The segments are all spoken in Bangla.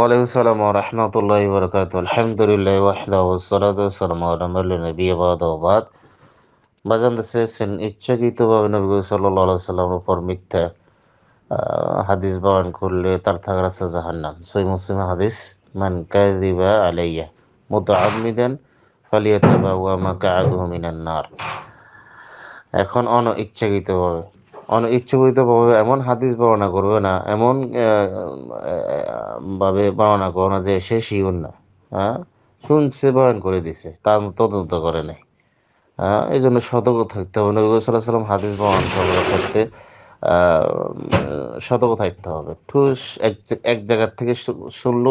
ওয়ালাইকুম সালাম রহমতুল্লাহ বরকাত আলহামদুলিল্লাহ ওয়াহদা ওসালাদ সালাম আলমাল নবী আবাদাবাদ বাজান চেয়েছেন হাদিস বহন করলে তার থাকার আছে জাহান্নাম হাদিস মান কাজিবা আলাইয়া মতো আদমিদান ফালিয়া তাবা ওয়া মা এখন অন ইচ্ছাকৃতভাবে ইচ্ছাকৃতভাবে এমন হাদিস বর্ণনা করবে না এমন ভাবে বর্ণনা করবে না যে সে শিউর না হ্যাঁ শুনছে বয়ান করে দিছে তার তদন্ত করে নাই হ্যাঁ এই জন্য সতর্ক থাকতে হবে নবী সাল্লাহ সাল্লাম হাদিস বর্ণনা করার ক্ষেত্রে সতর্ক থাকতে হবে ঠুস এক এক জায়গার থেকে শুনলো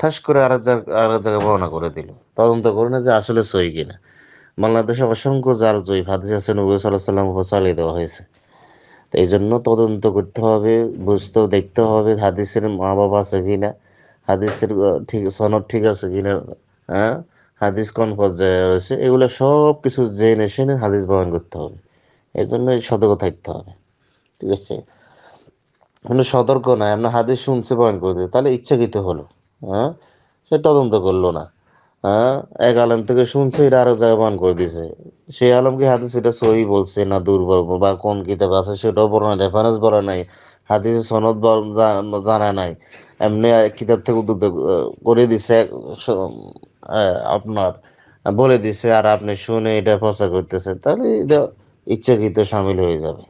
ঠাস করে আর এক জায়গা জায়গায় বর্ণনা করে দিল তদন্ত করে না যে আসলে সই কিনা বাংলাদেশে অসংখ্য যার জয়ী হাদিস আছে নবী সাল্লাহ সাল্লাম উপর চালিয়ে দেওয়া হয়েছে এই জন্য তদন্ত করতে হবে বুঝতে দেখতে হবে হাদিসের মা বাবা আছে কিনা হাদিসের ঠিক সনদ ঠিক আছে কিনা হ্যাঁ হাদিস কোন পর্যায়ে রয়েছে এগুলো সব কিছু জেনে শুনে হাদিস বহন করতে হবে এই জন্য সতর্ক থাকতে হবে ঠিক আছে আপনি সতর্ক নয় আপনার হাদিস শুনছে বহন করতে তাহলে ইচ্ছাকৃত হলো হ্যাঁ সে তদন্ত করলো না হ্যাঁ এক আলম থেকে শুনছে এটা আরো জায়গায় বান করে দিছে সেই আলম কি হাদিস এটা সহি বলছে না দুর্বল বা কোন কিতাব আছে সেটাও বড় নাই রেফারেন্স বলা নাই হাদিস সনদ জানা নাই এমনি কিতাব থেকে উদ্যুত করে দিছে আপনার বলে দিছে আর আপনি শুনে এটা প্রচার করতেছেন তাহলে এটা ইচ্ছাকৃত সামিল হয়ে যাবে